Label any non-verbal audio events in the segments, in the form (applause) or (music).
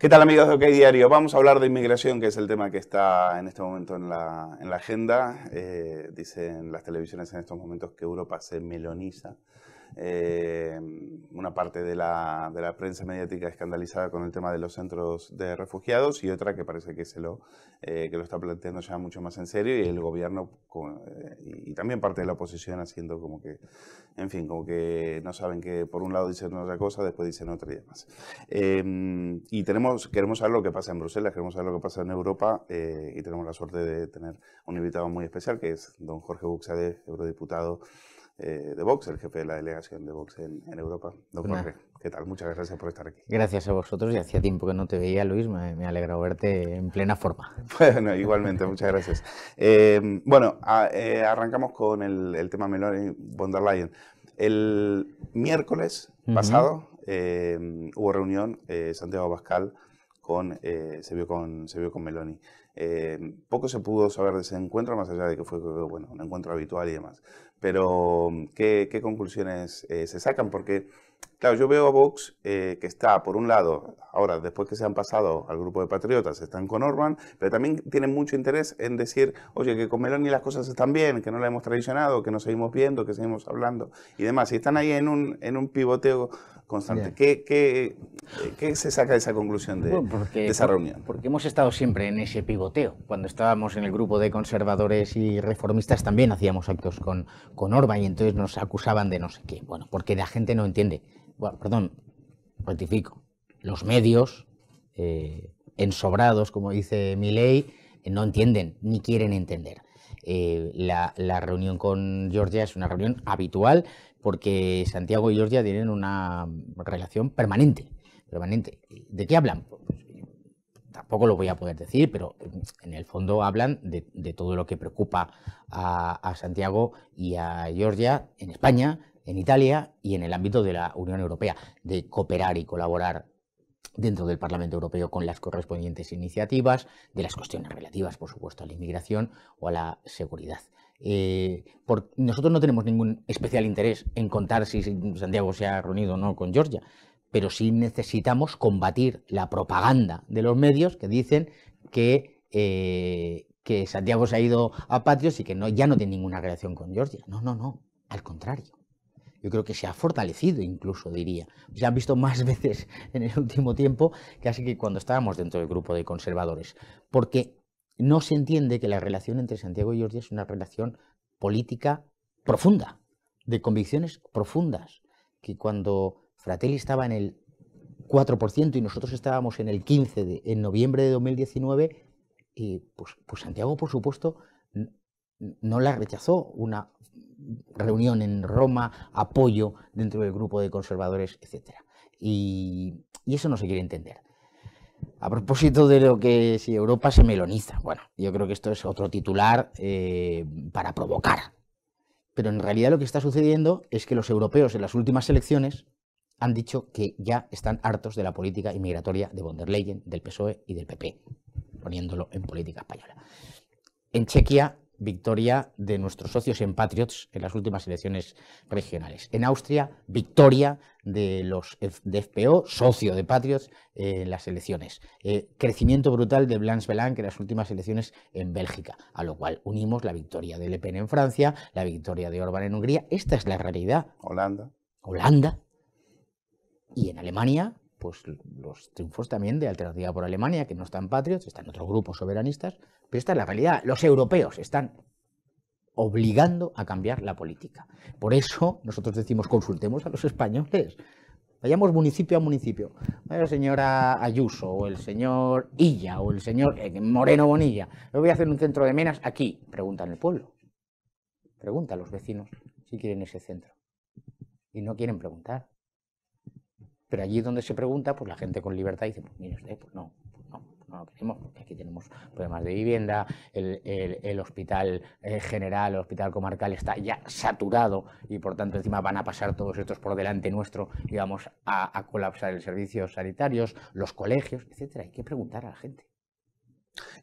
¿Qué tal amigos de OK Diario? Vamos a hablar de inmigración, que es el tema que está en este momento en la, agenda. Eh, dicen las televisiones en estos momentos que Europa se meloniza eh, una parte de la, de la, prensa mediática escandalizada con el tema de los centros de refugiados y otra que parece que, se lo, eh, que lo está planteando ya mucho más en serio y el gobierno eh, y, también parte de la oposición haciendo como que, en fin, como que no saben que por un lado dicen otra cosa, después dicen otra y demás. y tenemos, queremos saber lo que pasa en Bruselas, queremos saber lo que pasa en Europa y tenemos la suerte de tener un invitado muy especial que es don Jorge Buxade, eurodiputado eh, de Vox, el jefe de la delegación de Vox en, Europa. Don pues Jorge, ¿qué tal? Muchas gracias por estar aquí. Gracias a vosotros y hacía tiempo que no te veía, Luis, me, me alegra verte en plena forma. (laughs) Bueno, igualmente, muchas gracias. Eh, bueno, eh, arrancamos con el, tema Meloni von der Leyen. El miércoles pasado hubo reunión Santiago Pascal eh, se, vio con, se vio con Meloni. Eh, poco se pudo saber de ese encuentro, más allá de que fue bueno, un encuentro habitual y demás. Pero, ¿qué, conclusiones eh, se sacan? Porque Claro, yo veo a Vox eh, que está, por un lado, ahora después que se han pasado al grupo de patriotas, están con Orban, pero también tienen mucho interés en decir, oye, que con Meloni las cosas están bien, que no la hemos traicionado, que nos seguimos viendo, que seguimos hablando y demás. Y están ahí en un, en un pivoteo constante. ¿Qué, se saca de esa conclusión de, esa reunión? Porque hemos estado siempre en ese pivoteo. Cuando estábamos en el grupo de conservadores y reformistas también hacíamos actos con, con Orban y entonces nos acusaban de no sé qué. Bueno, porque la gente no entiende bueno, perdón, rectifico, los medios eh, ensobrados, como dice ley, no entienden ni quieren entender. Eh, la, reunión con Georgia es una reunión habitual porque Santiago y Georgia tienen una relación permanente. permanente. ¿De qué hablan? Pues, tampoco lo voy a poder decir, pero en el fondo hablan de, todo lo que preocupa a, a Santiago y a Georgia en España en Italia y en el ámbito de la Unión Europea, de cooperar y colaborar dentro del Parlamento Europeo con las correspondientes iniciativas, de las cuestiones relativas, por supuesto, a la inmigración o a la seguridad. Eh, nosotros no tenemos ningún especial interés en contar si Santiago se ha reunido o no con Georgia, pero sí necesitamos combatir la propaganda de los medios que dicen que, eh, Santiago se ha ido a Patrios y que ya no tiene ninguna relación con Georgia. No, no, no, al contrario yo creo que se ha fortalecido incluso, diría. Se han visto más (laughs) veces en el último tiempo, que así que cuando estábamos dentro del grupo de conservadores, porque no se entiende que la relación entre Santiago y Jordi es una relación política profunda, de convicciones profundas, que cuando Fratelli estaba en el 4% y nosotros estábamos en el 15% en noviembre de 2019, y eh, pues, pues Santiago, por supuesto, no la rechazó una reunión en Roma, apoyo dentro del grupo de conservadores, etc. Y, eso no se quiere entender. A propósito de lo que si Europa se meloniza, bueno, yo creo que esto es otro titular eh, para provocar. Pero en realidad lo que está sucediendo es que los europeos en las últimas elecciones han dicho que ya están hartos de la política inmigratoria de von der Leyen, del PSOE y del PP, poniéndolo en política española. En Chequia victoria de nuestros socios en Patriots en las últimas elecciones regionales. En Austria, victoria de los de FPO, socio de Patriots en las elecciones. Eh, crecimiento brutal de Blanche Belanc en las últimas elecciones en Bélgica, a lo cual unimos la victoria de Le Pen en Francia, la victoria de Orban en Hungría. Esta es la realidad. Holanda. Holanda. Y en Alemania, pues, los triunfos también de Alternativa por Alemania, que no están patrios, están otros grupos soberanistas, pero esta es la realidad. Los europeos están obligando a cambiar la política. Por eso nosotros decimos, consultemos a los españoles. Vayamos municipio a municipio. Vaya la señora Ayuso, o el señor Illa, o el señor eh, Moreno Bonilla. Yo voy a hacer un centro de menas aquí. preguntan en el pueblo. Pregunta a los vecinos si quieren ese centro. Y no quieren preguntar. Pero allí donde se pregunta, pues la gente con libertad dice, pues mire usted, pues no, pues, no, pues, no lo queremos, porque aquí tenemos problemas de vivienda, el, hospital eh, general, el hospital comarcal está ya saturado y por tanto encima van a pasar todos estos por delante nuestro digamos, a, colapsar el servicio sanitario, los colegios, etcétera. Hay que preguntar a la gente.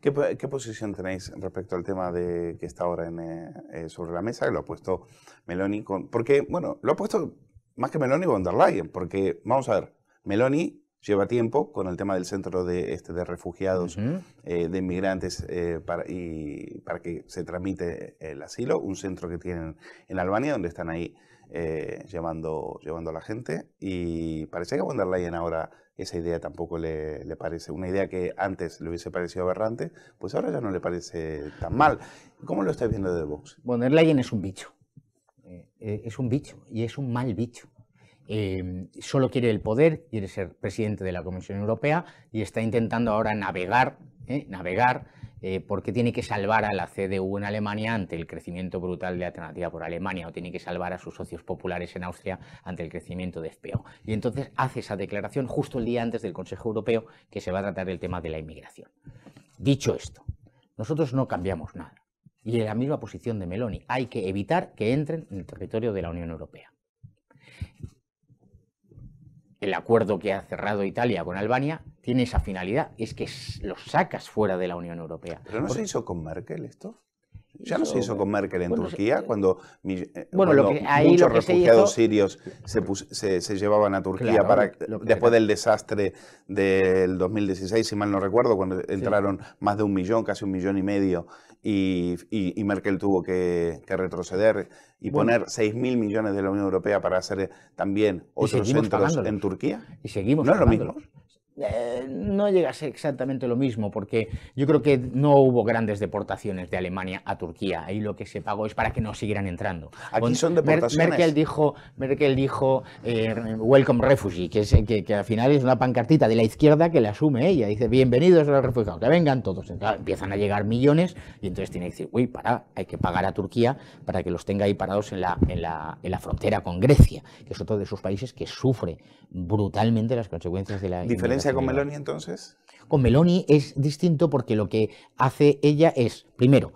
¿Qué, posición tenéis respecto al tema de que está ahora en, eh, sobre la mesa? lo ha puesto Meloni, porque, bueno, lo ha puesto más que Meloni, von der Leyen, porque vamos a ver, Meloni lleva tiempo con el tema del centro de, este, de refugiados, eh, de inmigrantes, eh, para, y, para que se tramite el asilo, un centro que tienen en Albania, donde están ahí eh, llevando, llevando a la gente. Y parece que a von der Leyen ahora esa idea tampoco le, le, parece, una idea que antes le hubiese parecido aberrante, pues ahora ya no le parece tan mal. ¿Cómo lo estáis viendo de Vox? Von der Leyen es un bicho. Eh, es un bicho y es un mal bicho. Em, solo quiere el poder, quiere ser presidente de la Comisión Europea y está intentando ahora navegar, eh, navegar, eh, porque tiene que salvar a la CDU en Alemania ante el crecimiento brutal de Alternativa por Alemania o tiene que salvar a sus socios populares en Austria ante el crecimiento de FPO. Y entonces hace esa declaración justo el día antes del Consejo Europeo que se va a tratar el tema de la inmigración. Dicho esto, nosotros no cambiamos nada y en la misma posición de Meloni. Hay que evitar que entren en el territorio de la Unión Europea. El acuerdo que ha cerrado Italia con Albania tiene esa finalidad, es que los sacas fuera de la Unión Europea. ¿Pero no se hizo con Merkel esto? Ya no se hizo con Merkel en Turquía, cuando, muchos refugiados sirios se, llevaban a Turquía para, después del desastre del 2016, si mal no recuerdo, cuando entraron más de un millón, casi un millón y medio, y, Merkel tuvo que, retroceder y poner seis mil millones de la Unión Europea para hacer también otros centros en Turquía. Y seguimos. No es lo mismo. Eh, no llega a ser exactamente lo mismo, porque yo creo que no hubo grandes deportaciones de Alemania a Turquía. Ahí lo que se pagó es para que no siguieran entrando. Aquí son deportaciones. Merkel dijo, Merkel dijo eh, Welcome Refugee, que, es, que, al final es una pancartita de la izquierda que le asume ella. Dice, bienvenidos a los refugiados, que vengan todos. empiezan a llegar millones y entonces tiene que decir, uy, para, hay que pagar a Turquía para que los tenga ahí parados en la, en la, en la frontera con Grecia, que es otro de esos países que sufre brutalmente las consecuencias de la con Meloni entonces? Con Meloni es distinto porque lo que hace ella es, primero,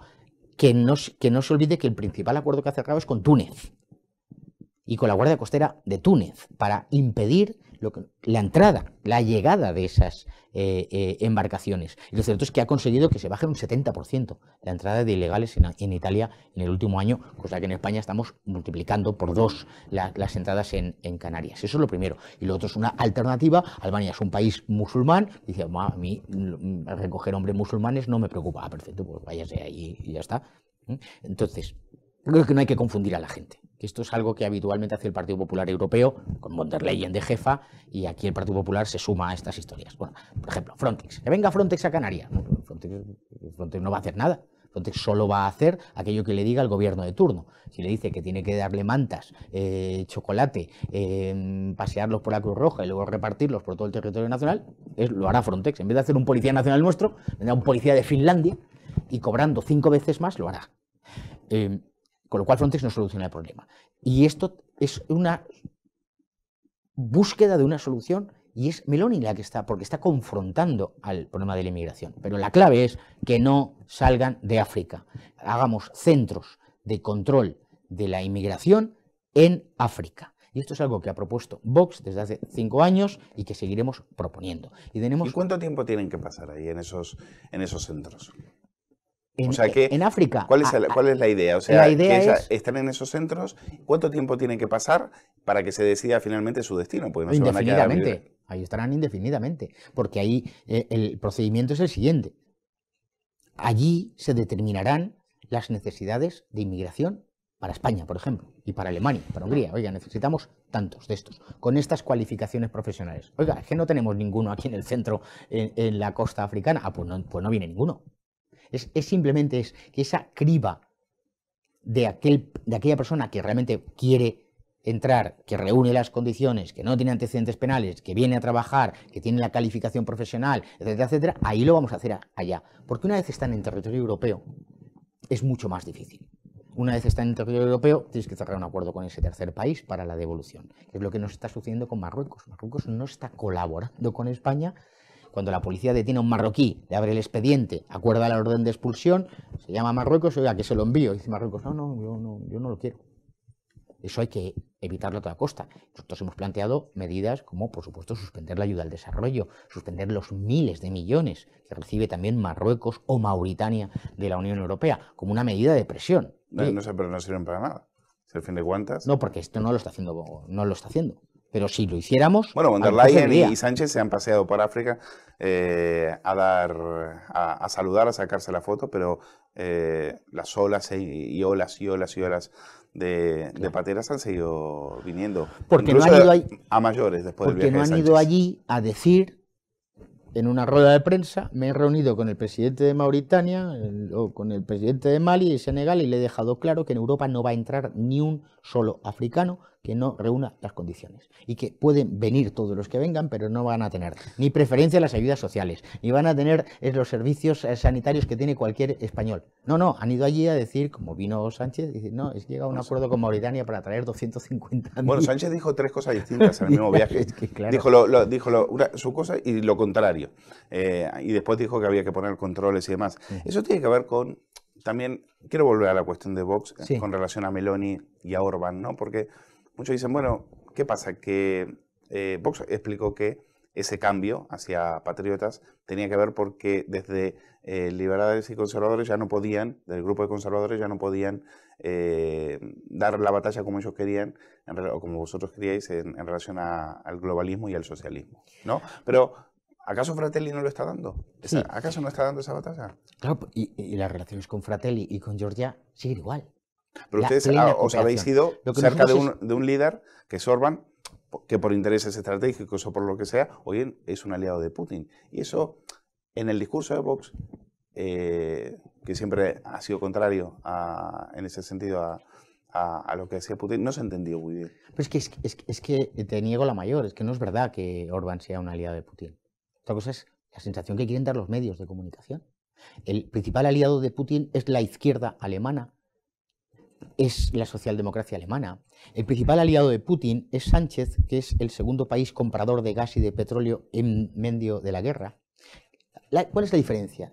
que no, que no se olvide que el principal acuerdo que ha cerrado es con Túnez y con la Guardia Costera de Túnez para impedir la entrada, la llegada de esas eh, eh, embarcaciones. Y lo cierto es que ha conseguido que se baje un 70% la entrada de ilegales en, Italia en el último año, cosa que en España estamos multiplicando por dos las entradas en, en, Canarias. Eso es lo primero. Y lo otro es una alternativa. Albania es un país musulmán. Dice, a mí mm, recoger hombres musulmanes no me preocupa. Ah, perfecto, pues váyase ahí y ya está. ¿Mm? Entonces, creo que no hay que confundir a la gente que esto es algo que habitualmente hace el Partido Popular Europeo, con von der de jefa, y aquí el Partido Popular se suma a estas historias. Bueno, por ejemplo, Frontex. Que venga Frontex a Canarias. Frontex, no va a hacer nada. Frontex solo va a hacer aquello que le diga el gobierno de turno. Si le dice que tiene que darle mantas, eh, chocolate, eh, pasearlos por la Cruz Roja y luego repartirlos por todo el territorio nacional, es, lo hará Frontex. En vez de hacer un policía nacional nuestro, vendrá un policía de Finlandia y cobrando cinco veces más lo hará. Eh, con lo cual Frontex no soluciona el problema. Y esto es una búsqueda de una solución y es Meloni la que está, porque está confrontando al problema de la inmigración. Pero la clave es que no salgan de África. Hagamos centros de control de la inmigración en África. Y esto es algo que ha propuesto Vox desde hace cinco años y que seguiremos proponiendo. ¿Y, tenemos... cuánto tiempo tienen que pasar ahí en esos, en esos centros? En, África. Ah, ah, ¿cuál es, la idea? O sea, que están en esos centros, ¿cuánto tiempo tienen que pasar para que se decida finalmente su destino? indefinidamente. ahí estarán indefinidamente, porque ahí eh, el procedimiento es el siguiente. Allí se determinarán las necesidades de inmigración para España, por ejemplo, y para Alemania, para Hungría. Oiga, necesitamos tantos de estos, con estas cualificaciones profesionales. Oiga, es que no tenemos ninguno aquí en el centro, en, en la costa africana. Ah, pues no, pues no viene ninguno. Es, simplemente que esa criba de, aquella persona que realmente quiere entrar, que reúne las condiciones, que no tiene antecedentes penales, que viene a trabajar, que tiene la calificación profesional, etcétera, etcétera, ahí lo vamos a hacer allá. Porque una vez están en territorio europeo, es mucho más difícil. Una vez están en territorio europeo, tienes que cerrar un acuerdo con ese tercer país para la devolución, que es lo que nos está sucediendo con Marruecos. Marruecos no está colaborando con España cuando la policía detiene a un marroquí, le abre el expediente, acuerda la orden de expulsión, se llama a Marruecos, oiga, que se lo envío. dice Marruecos, no, no, yo no, lo quiero. Eso hay que evitarlo a toda costa. Nosotros hemos planteado medidas como, por supuesto, suspender la ayuda al desarrollo, suspender los miles de millones que recibe también Marruecos o Mauritania de la Unión Europea, como una medida de presión. No, pero no sirven para nada. fin de No, porque esto no lo está haciendo, no lo está haciendo. Pero si lo hiciéramos. Bueno, von y Sánchez se han paseado por África eh, a dar, a, saludar, a sacarse la foto, pero eh, las olas y, olas y olas y olas de, pateras han seguido viniendo. Porque a mayores después del viaje no han ido allí a decir en una rueda de prensa. Me he reunido con el presidente de Mauritania o con el presidente de Mali y Senegal y le he dejado claro que en Europa no va a entrar ni un solo africano que no reúna las condiciones y que pueden venir todos los que vengan, pero no van a tener ni preferencia las ayudas sociales, ni van a tener los servicios eh, sanitarios que tiene cualquier español. No, no, han ido allí a decir, como vino Sánchez, no, es llega a un acuerdo con Mauritania para traer 250 Bueno, Sánchez dijo tres cosas distintas en el mismo (laughs) viaje. Dijo, su cosa y lo contrario. Eh, y después dijo que había que poner controles y demás. Eso tiene que ver con también quiero volver a la cuestión de Vox eh, con relación a Meloni y a Orban, ¿no? Porque Muchos dicen, bueno, ¿qué pasa? Que eh, Vox explicó que ese cambio hacia patriotas tenía que ver porque desde eh, liberales y conservadores ya no podían, del grupo de conservadores ya no podían eh, dar la batalla como ellos querían, o como vosotros queríais, en, relación al globalismo y al socialismo. ¿no? Pero, ¿acaso Fratelli no lo está dando? ¿Acaso no está dando esa batalla? Claro, y, y las relaciones con Fratelli y con Georgia siguen igual. Pero ustedes ah, os habéis ido cerca de un, líder que es Orban, que por intereses estratégicos o por lo que sea, hoy es un aliado de Putin. Y eso, en el discurso de Vox, eh, que siempre ha sido contrario en ese sentido a, lo que decía Putin, no se entendió muy bien. Pero es que, es, que te niego la mayor, es que no es verdad que Orban sea un aliado de Putin. Otra cosa es la sensación que quieren dar los medios de comunicación. El principal aliado de Putin es la izquierda alemana, es la socialdemocracia alemana. El principal aliado de Putin es Sánchez, que es el segundo país comprador de gas y de petróleo en medio de la guerra. ¿Cuál es la diferencia?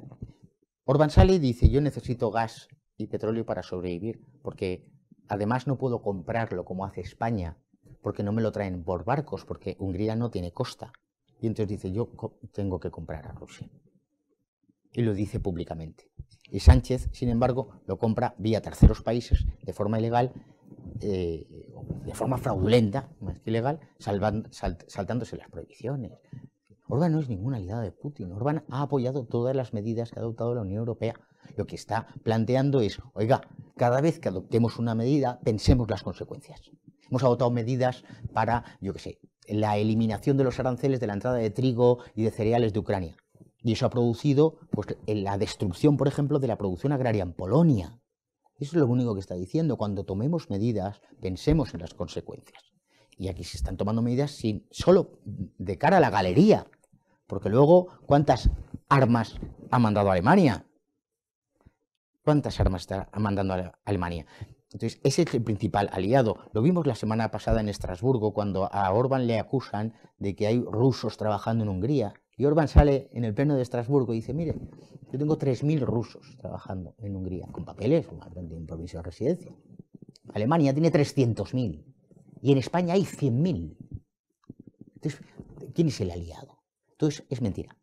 Orbán sale dice, yo necesito gas y petróleo para sobrevivir, porque además no puedo comprarlo como hace España, porque no me lo traen por barcos, porque Hungría no tiene costa. Y entonces dice, yo tengo que comprar a Rusia y lo dice públicamente. Y Sánchez, sin embargo, lo compra vía terceros países de forma ilegal, eh, de forma fraudulenta, que ilegal, saltándose las prohibiciones. Orbán no es ninguna aliada de Putin. Orbán ha apoyado todas las medidas que ha adoptado la Unión Europea. Lo que está planteando es, oiga, cada vez que adoptemos una medida, pensemos las consecuencias. Hemos adoptado medidas para, yo qué sé, la eliminación de los aranceles de la entrada de trigo y de cereales de Ucrania y eso ha producido pues, la destrucción, por ejemplo, de la producción agraria en Polonia. Eso es lo único que está diciendo. Cuando tomemos medidas, pensemos en las consecuencias. Y aquí se están tomando medidas sin, solo de cara a la galería. Porque luego, ¿cuántas armas ha mandado Alemania? ¿Cuántas armas está mandando a Alemania? Entonces, ese es el principal aliado. Lo vimos la semana pasada en Estrasburgo, cuando a Orban le acusan de que hay rusos trabajando en Hungría. Y Orbán sale en el pleno de Estrasburgo y dice, mire, yo tengo 3.000 rusos trabajando en Hungría, con papeles, con un permiso de residencia. Alemania tiene 300.000 y en España hay 100.000. Entonces, ¿quién es el aliado? Entonces, es mentira.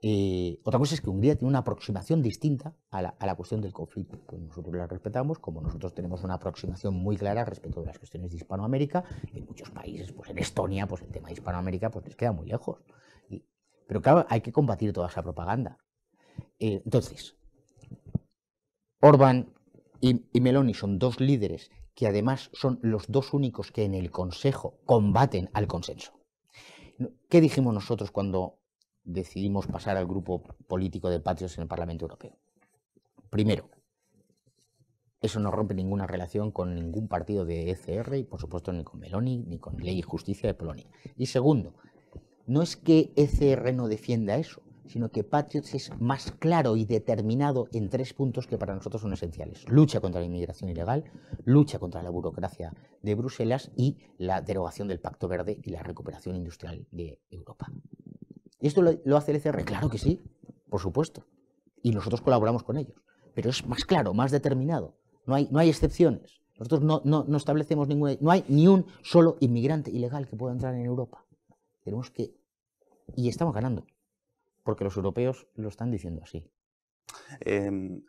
Eh, otra cosa es que Hungría tiene una aproximación distinta a la, cuestión del conflicto. Pues nosotros la respetamos, como nosotros tenemos una aproximación muy clara respecto de las cuestiones de Hispanoamérica, en muchos países, pues en Estonia, pues el tema de Hispanoamérica pues les queda muy lejos. Pero claro, hay que combatir toda esa propaganda. Eh, entonces, Orban y, Meloni son dos líderes que además son los dos únicos que en el Consejo combaten al consenso. ¿Qué dijimos nosotros cuando decidimos pasar al grupo político de patrios en el Parlamento Europeo? Primero, eso no rompe ninguna relación con ningún partido de ECR y, por supuesto, ni con Meloni, ni con Ley y Justicia de Polonia. Y segundo, no es que ECR no defienda eso, sino que Patriots es más claro y determinado en tres puntos que para nosotros son esenciales. Lucha contra la inmigración ilegal, lucha contra la burocracia de Bruselas y la derogación del Pacto Verde y la recuperación industrial de Europa. ¿Esto lo, hace el ECR? Claro que sí, por supuesto. Y nosotros colaboramos con ellos. Pero es más claro, más determinado. No hay, no hay excepciones. Nosotros no, no establecemos ninguna... No hay ni un solo inmigrante ilegal que pueda entrar en Europa. Tenemos que... Y estamos ganando, porque los europeos lo están diciendo así. Em,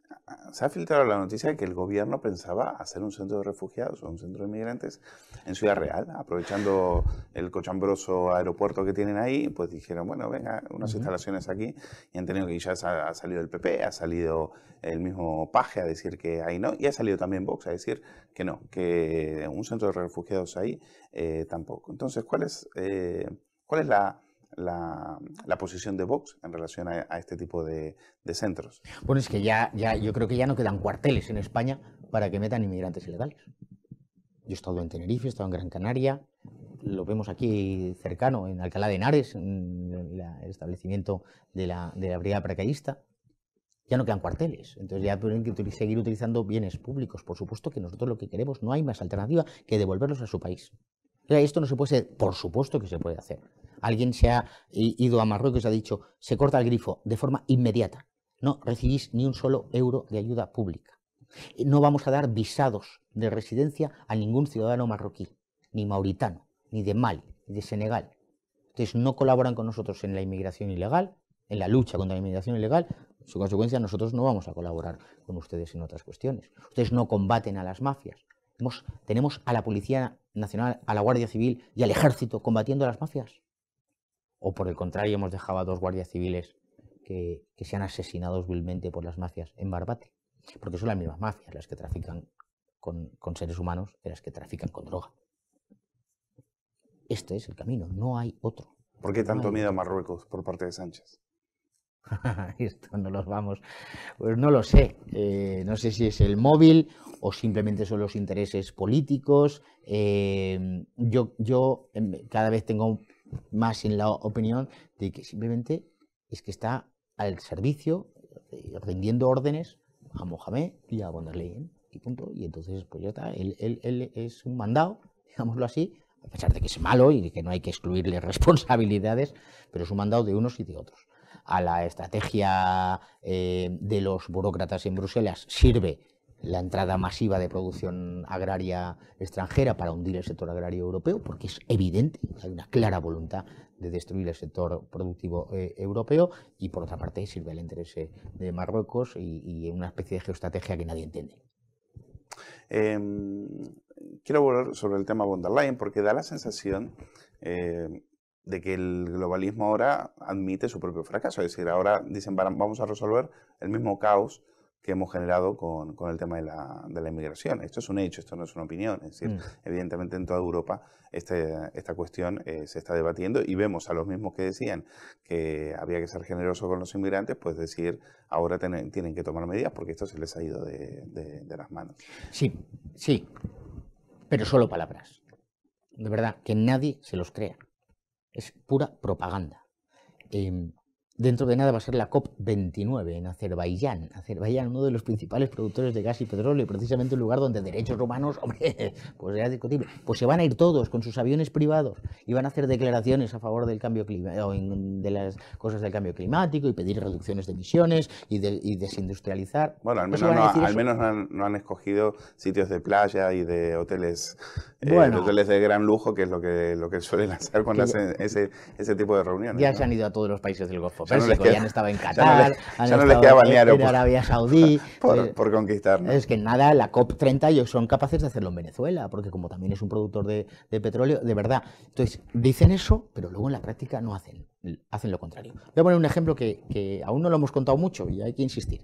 se ha filtrado la noticia de que el gobierno pensaba hacer un centro de refugiados o un centro de inmigrantes en Ciudad Real, aprovechando el cochambroso aeropuerto que tienen ahí, pues dijeron, bueno, venga, unas instalaciones aquí, y han tenido que ya ha, salido el PP, ha salido el mismo Paje a decir que ahí no, y ha salido también Vox a decir que no, que un centro de refugiados ahí eh, tampoco. Entonces, ¿cuál es... Eh, ¿Cuál es la, posición de Vox en relación a, este tipo de, centros. Bueno, es que ya, ya, yo creo que ya no quedan cuarteles en España para que metan inmigrantes ilegales. Yo he estado en Tenerife, he estado en Gran Canaria, lo vemos aquí cercano, en Alcalá de Henares, en el establecimiento de la, de la brigada paracaidista. Ya no quedan cuarteles, entonces ya tienen que seguir utilizando bienes públicos. Por supuesto que nosotros lo que queremos no hay más alternativa que devolverlos a su país. Esto no se puede hacer, por supuesto que se puede hacer alguien se ha ido a Marruecos y ha dicho, se corta el grifo de forma inmediata. No recibís ni un solo euro de ayuda pública. No vamos a dar visados de residencia a ningún ciudadano marroquí, ni mauritano, ni de Mali, ni de Senegal. Ustedes no colaboran con nosotros en la inmigración ilegal, en la lucha contra la inmigración ilegal, su consecuencia nosotros no vamos a colaborar con ustedes en otras cuestiones. Ustedes no combaten a las mafias. tenemos a la Policía Nacional, a la Guardia Civil y al Ejército combatiendo a las mafias o por el contrario hemos dejado a dos guardias civiles que, que han asesinado vilmente por las mafias en Barbate, porque son las mismas mafias las que trafican con, seres humanos que las que trafican con droga. Este es el camino, no hay otro. ¿Por qué tanto miedo a Marruecos por parte de Sánchez? (laughs) Esto no lo vamos. Pues no lo sé. Eh, no sé si es el móvil o simplemente son los intereses políticos. Eh, yo, yo em, cada vez tengo más en la opinión de que simplemente es que está al servicio, eh, rindiendo órdenes a Mohamed y a von Y punto. Y entonces, pues ya está, él, es un mandado, (laughs) digámoslo así, a pesar de que es malo y de que no hay que excluirle (laughs) responsabilidades, pero es un mandado de unos y de otros. A la estrategia eh, de los burócratas en Bruselas sirve la entrada masiva de producción agraria extranjera para hundir el sector agrario europeo, porque es evidente, hay una clara voluntad de destruir el sector productivo eh, europeo y por otra parte sirve el interés eh, de Marruecos y, en una especie de geoestrategia que nadie entiende. Em, quiero volver sobre el tema von der Leyen porque da la sensación eh, de que el globalismo ahora admite su propio fracaso, es decir, ahora dicen vamos a resolver el mismo caos que hemos generado con, el tema de la, inmigración. Esto es un hecho, esto no es una opinión. Es decir, mm. evidentemente en toda Europa este, esta cuestión eh, se está debatiendo y vemos a los mismos que decían que había que ser generoso con los inmigrantes, pues decir ahora tienen que tomar medidas porque esto se les ha ido de, las manos. Sí, sí, pero solo palabras. De verdad, que nadie se los crea. Es pura propaganda. Em, Dentro de nada va a ser la COP29 en Azerbaiyán. Azerbaiyán, uno de los principales productores de gas y petróleo, precisamente un lugar donde derechos humanos, (laughs) hombre, pues era discutible. Pues se van a ir todos con sus aviones privados y van a hacer declaraciones a favor del cambio climático, de las cosas del cambio climático y pedir reducciones de emisiones y, de, desindustrializar. Bueno, al pues menos, no, han, escogido sitios de playa y de hoteles, de eh, hoteles de gran lujo, que es lo que, lo que suelen hacer cuando hacen ese, tipo de reuniones. Ya se han ido a todos los países del Golfo ya estaba en Qatar, en, Arabia (laughs) Saudí. por, eh, conquistar. Es que nada, la COP30 ellos son capaces de hacerlo en Venezuela, porque como también es un productor de, petróleo, de verdad. Entonces, dicen eso, pero luego en la práctica no hacen, hacen lo contrario. Voy a poner un ejemplo que, aún no lo hemos contado mucho y hay que insistir.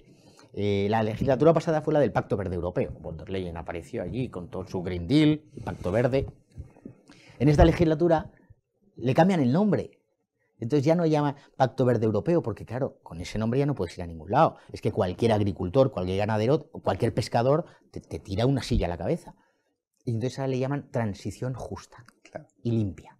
Eh, la legislatura pasada fue la del Pacto Verde Europeo. Von der Leyen apareció allí con todo su Green Deal, Pacto Verde. En esta legislatura le cambian el nombre entonces ya no llama Pacto Verde Europeo, porque claro, con ese nombre ya no puedes ir a ningún lado. Es que cualquier agricultor, cualquier ganadero, cualquier pescador te, tira una silla a la cabeza. Y entonces le llaman transición justa y limpia.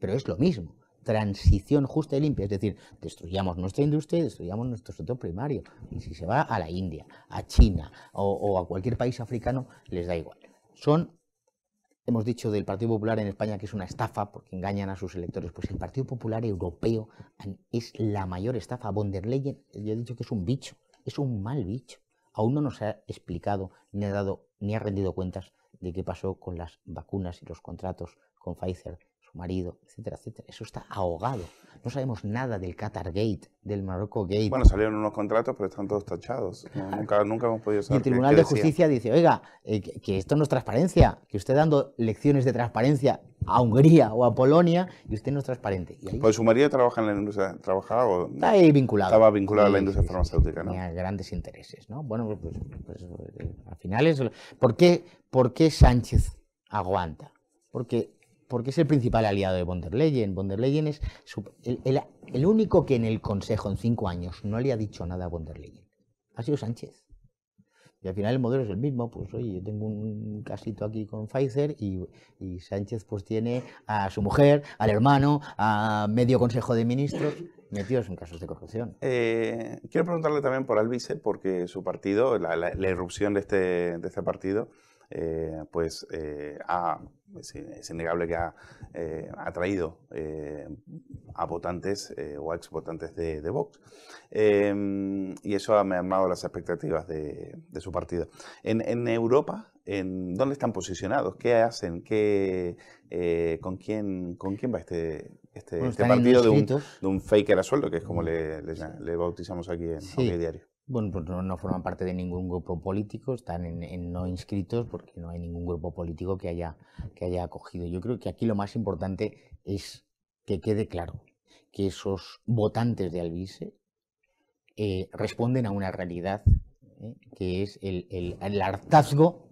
Pero es lo mismo, transición justa y limpia. Es decir, destruyamos nuestra industria y destruyamos nuestro sector primario. Y si se va a la India, a China o, o a cualquier país africano, les da igual. Son Hemos dicho del Partido Popular en España que es una estafa porque engañan a sus electores. Pues el Partido Popular Europeo es la mayor estafa. Von der Leyen, yo he dicho que es un bicho, es un mal bicho. Aún no nos ha explicado, ni ha dado, ni ha rendido cuentas de qué pasó con las vacunas y los contratos con Pfizer su marido, etcétera, etcétera. Eso está ahogado. No sabemos nada del Qatar Gate, del Morocco Gate. Bueno, salieron unos contratos, pero están todos tachados. (laughs) Nunca, hemos podido saber. Y el Tribunal de Justicia dice, oiga, eh, que, esto no es transparencia, que usted dando lecciones de transparencia a Hungría o a Polonia y usted no es transparente. Pues su marido trabaja en la industria, trabajaba o está vinculado. Estaba vinculado a la industria farmacéutica, ¿no? Tenía grandes intereses, ¿no? Bueno, pues, pues, pues eh, al final ¿Por qué, ¿Por qué Sánchez aguanta? Porque porque es el principal aliado de von der Leyen. Von der Leyen es el, único que en el Consejo en cinco años no le ha dicho nada a von der Leyen. Ha sido Sánchez. Y al final el modelo es el mismo, pues oye, yo tengo un casito aquí con Pfizer y, Sánchez pues tiene a su mujer, al hermano, a medio consejo de ministros (laughs) metidos en casos de corrupción. Eh, quiero preguntarle también por Albice, porque su partido, la, irrupción de este, este partido, eh, pues eh, ha es, innegable que ha eh, atraído eh, a votantes eh, o a ex votantes de, Vox. y eso ha mermado las expectativas de, su partido. En, Europa, en, ¿dónde están posicionados? ¿Qué hacen? con, quién, va este, este, este partido de un, de un, faker a sueldo, que es como mm. le, bautizamos aquí en diario? Bueno, pues no, forman parte de ningún grupo político, están en, no inscritos porque no hay ningún grupo político que haya, que haya acogido. Yo creo que aquí lo más importante es que quede claro que esos votantes de Albise eh, responden a una realidad eh, que es el, hartazgo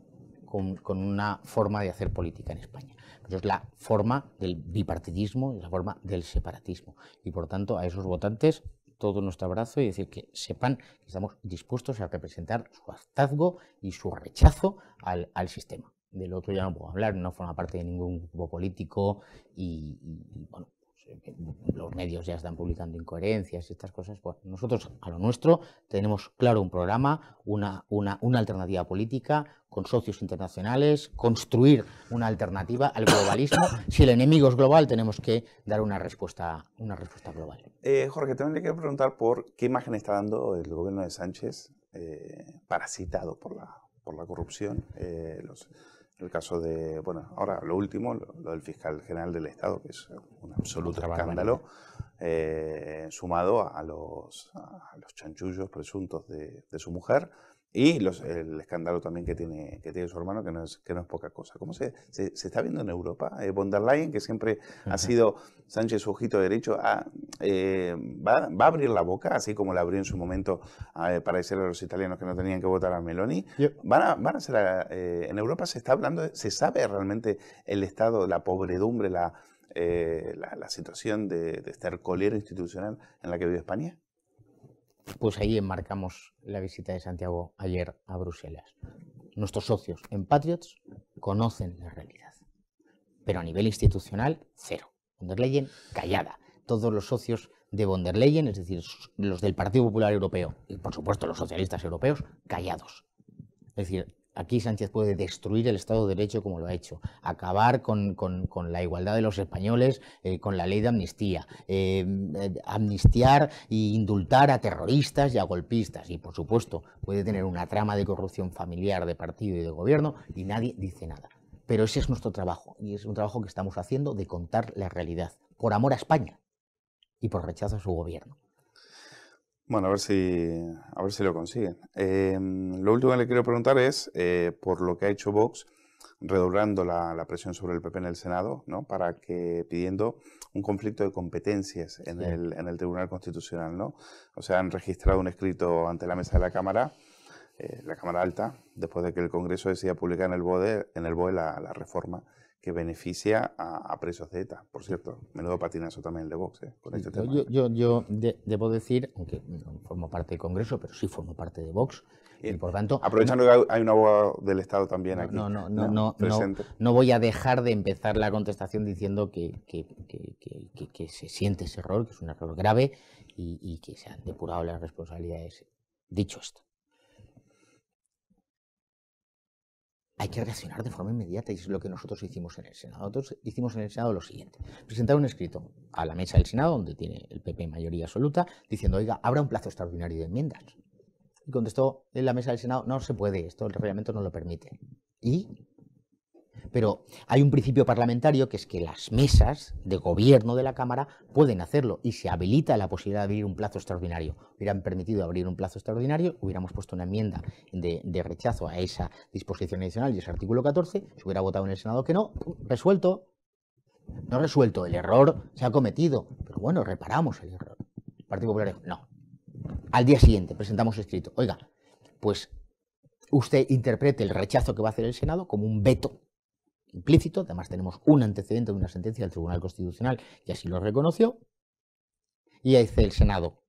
con, una forma de hacer política en España. es la forma del bipartidismo, es la forma del separatismo. Y por tanto, a esos votantes todo nuestro abrazo y decir que sepan que estamos dispuestos a representar su hartazgo y su rechazo al, al sistema. Del otro ya no puedo hablar, no forma parte de ningún grupo político y bueno, los medios ya están publicando incoherencias y estas cosas, pues nosotros a lo nuestro tenemos claro un programa, una, una, alternativa política con socios internacionales, construir una alternativa al globalismo. (coughs) Si el enemigo es global, tenemos que dar una respuesta, una respuesta global. Eh, Jorge, también le quiero preguntar por qué imagen está dando el gobierno de Sánchez eh, parasitado por la, por la corrupción. Eh, los, el caso de, bueno, ahora lo último, lo, del fiscal general del Estado, que es un absoluto escándalo, eh, sumado a los, chanchullos presuntos de su mujer y el escándalo también que tiene, que tiene su hermano, que no es, que no es poca cosa. ¿Cómo se, está viendo en Europa? Eh, von der Leyen, que siempre ha sido Sánchez su ojito derecho, eh, va, a abrir la boca, así como la abrió en su momento eh, para decirle a los italianos que no tenían que votar a Meloni. van a, van a ser eh, en Europa se está hablando, se sabe realmente el estado, la pobredumbre, la, la, situación de, este estercolero institucional en la que vive España pues ahí enmarcamos la visita de Santiago ayer a Bruselas. Nuestros socios en Patriots conocen la realidad, pero a nivel institucional, cero. Von der Leyen, callada. Todos los socios de von der Leyen, es decir, los del Partido Popular Europeo y, por supuesto, los socialistas europeos, callados. Es decir, Aquí Sánchez puede destruir el Estado de Derecho como lo ha hecho, acabar con, la igualdad de los españoles, eh, con la ley de amnistía, eh, eh, amnistiar e indultar a terroristas y a golpistas. Y por supuesto, puede tener una trama de corrupción familiar de partido y de gobierno y nadie dice nada. Pero ese es nuestro trabajo y es un trabajo que estamos haciendo de contar la realidad, por amor a España y por rechazo a su gobierno. Bueno, a ver si, a ver si lo consiguen. Em, lo último que le quiero preguntar es eh, por lo que ha hecho Vox redoblando la, presión sobre el PP en el Senado, ¿no? Para que pidiendo un conflicto de competencias en, el, en el Tribunal Constitucional, ¿no? O sea, han registrado un escrito ante la mesa de la Cámara, eh, la Cámara Alta, después de que el Congreso decida publicar en el BOE, en el BOE la reforma que beneficia a, presos de ETA, por cierto. Menudo patinazo también el de Vox eh, este yo, tema. Yo, debo decir, aunque no formo parte del Congreso, pero sí formo parte de Vox, y, por tanto... Aprovechando que hay un abogado del Estado también aquí. No, no, no, presente. no, voy a dejar de empezar la contestación diciendo que, que, se siente ese error, que es un error grave y que se han depurado las responsabilidades. Dicho esto. hay que reaccionar de forma inmediata y es lo que nosotros hicimos en el Senado. Nosotros hicimos en el Senado lo siguiente, presentar un escrito a la mesa del Senado, donde tiene el PP mayoría absoluta, diciendo, oiga, habrá un plazo extraordinario de enmiendas. Y contestó en la mesa del Senado, no se puede, esto el reglamento no lo permite. Y pero hay un principio parlamentario que es que las mesas de gobierno de la Cámara pueden hacerlo y se habilita la posibilidad de abrir un plazo extraordinario. Hubieran permitido abrir un plazo extraordinario, hubiéramos puesto una enmienda de, rechazo a esa disposición adicional y ese artículo 14, se hubiera votado en el Senado que no, resuelto. No resuelto, el error se ha cometido, pero bueno, reparamos el error. El Partido Popular dijo, no. Al día siguiente presentamos escrito, oiga, pues usted interprete el rechazo que va a hacer el Senado como un veto implícito, además tenemos un antecedente de una sentencia del Tribunal Constitucional y así lo reconoció, y ahí dice el Senado,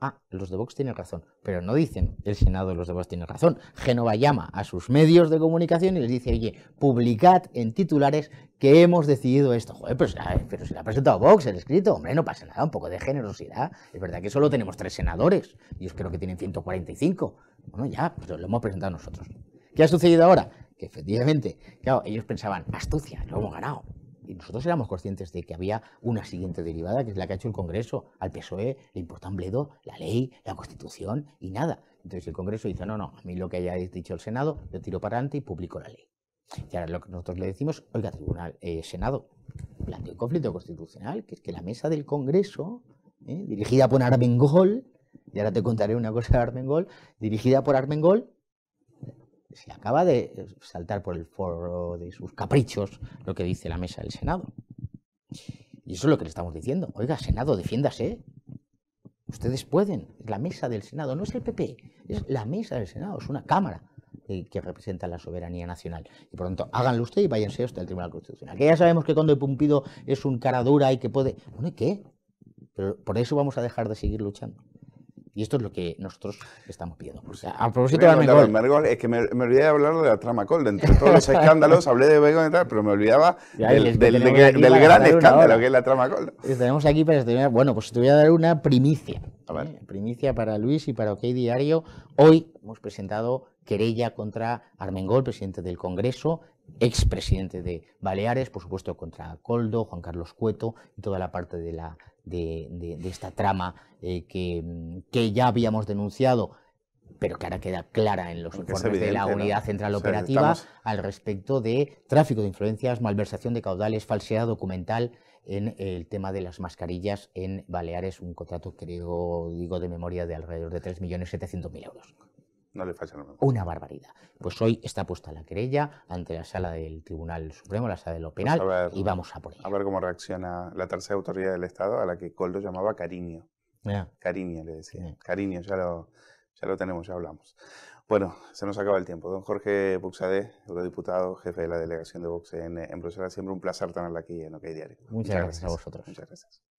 ah, los de Vox tienen razón, pero no dicen el Senado los de Vox tienen razón. Genova llama a sus medios de comunicación y les dice, oye, publicad en titulares que hemos decidido esto. Joder, pues, pero si la ha presentado Vox el escrito, hombre, no pasa nada, un poco de generosidad. Es verdad que solo tenemos tres senadores, y yo creo que tienen 145. Bueno, ya, pero pues lo hemos presentado nosotros. ¿Qué ha sucedido ahora? que efectivamente, claro, ellos pensaban, astucia, lo hemos ganado. Y nosotros éramos conscientes de que había una siguiente derivada, que es la que ha hecho el Congreso. Al PSOE le importa bledo la ley, la Constitución y nada. Entonces el Congreso dice, no, no, a mí lo que haya dicho el Senado, lo tiro para adelante y publico la ley. Y ahora lo que nosotros le decimos, oiga, Tribunal, eh, Senado, planteó un conflicto constitucional, que es que la mesa del Congreso, eh, dirigida por Armengol, y ahora te contaré una cosa de Armengol, dirigida por Armengol, se acaba de eh, saltar por el foro de sus caprichos lo que dice la mesa del Senado. Y eso es lo que le estamos diciendo. Oiga, Senado, defiéndase. Ustedes pueden. La mesa del Senado no es el PP, es la mesa del Senado, es una Cámara eh, que representa la soberanía nacional. Y por lo tanto, háganlo usted y váyanse usted al Tribunal Constitucional. Que ya sabemos que cuando el Pumpido es un cara dura y que puede. Bueno, qué? Pero por eso vamos a dejar de seguir luchando. Y esto es lo que nosotros estamos pidiendo. Pues a propósito de Armengol. Es que me, olvidé de hablar de la trama Cold. Entre todos los (laughs) escándalos hablé de Bego, y tal, pero me olvidaba del, gran escándalo que es la trama Y Tenemos aquí para Bueno, pues te voy a dar una primicia. ¿eh? Primicia para Luis y para OK Diario. Hoy hemos presentado querella contra Armengol, presidente del Congreso, expresidente de Baleares, por supuesto contra Coldo, Juan Carlos Cueto y toda la parte de la de, esta trama eh, que, mm, que, ya habíamos denunciado, pero que ahora queda clara en los informes de la Unidad Central Operativa al respecto de tráfico de influencias, malversación de caudales, falsedad documental en el tema de las mascarillas en Baleares, un contrato, creo, digo de memoria, de alrededor de 3.700.000 euros. No le falla Una barbaridad. Pues hoy está puesta la querella ante la sala del Tribunal Supremo, la sala de lo pues penal, y vamos a por A ver cómo reacciona la tercera autoridad del Estado, a la que Coldo llamaba cariño. Cariño, le decía. Cariño, ya lo, ya lo tenemos, ya hablamos. Bueno, se nos acaba el tiempo. Don Jorge buxade eurodiputado, jefe de la delegación de Vox en, Bruselas, siempre un placer tenerla aquí en OK Diario. Muchas, gracias, gracias a vosotros. Muchas gracias.